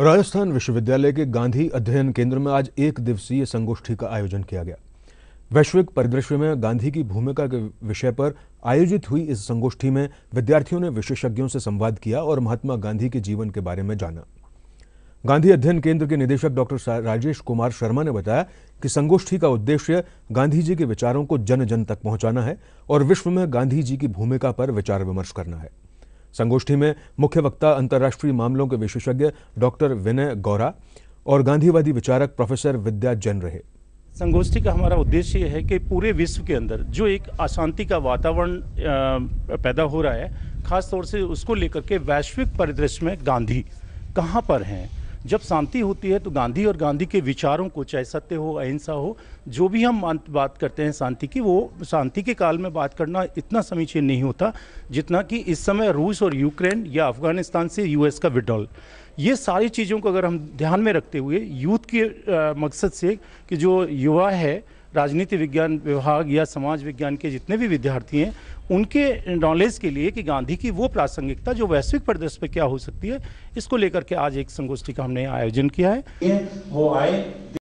राजस्थान विश्वविद्यालय के गांधी अध्ययन केंद्र में आज एक दिवसीय संगोष्ठी का आयोजन किया गया वैश्विक परिदृश्य में गांधी की भूमिका के विषय पर आयोजित हुई इस संगोष्ठी में विद्यार्थियों ने विशेषज्ञों से संवाद किया और महात्मा गांधी के जीवन के बारे में जाना गांधी अध्ययन केंद्र के निदेशक डॉक्टर राजेश कुमार शर्मा ने बताया कि संगोष्ठी का उद्देश्य गांधी जी के विचारों को जन जन तक पहुंचाना है और विश्व में गांधी जी की भूमिका पर विचार विमर्श करना है संगोष्ठी में मुख्य वक्ता अंतर्राष्ट्रीय मामलों के विशेषज्ञ डॉक्टर विनय गौरा और गांधीवादी विचारक प्रोफेसर विद्या जैन रहे संगोष्ठी का हमारा उद्देश्य यह है कि पूरे विश्व के अंदर जो एक अशांति का वातावरण पैदा हो रहा है खासतौर से उसको लेकर के वैश्विक परिदृश्य में गांधी कहाँ पर हैं जब शांति होती है तो गांधी और गांधी के विचारों को चाहे सत्य हो अहिंसा हो जो भी हम बात करते हैं शांति की वो शांति के काल में बात करना इतना समीचीन नहीं होता जितना कि इस समय रूस और यूक्रेन या अफगानिस्तान से यूएस का विड्रॉल ये सारी चीज़ों को अगर हम ध्यान में रखते हुए यूथ के मकसद से कि जो युवा है राजनीति विज्ञान विभाग या समाज विज्ञान के जितने भी विद्यार्थी हैं उनके नॉलेज के लिए कि गांधी की वो प्रासंगिकता जो वैश्विक परिदृश्य पे क्या हो सकती है इसको लेकर के आज एक संगोष्ठी का हमने आयोजन किया है वो आए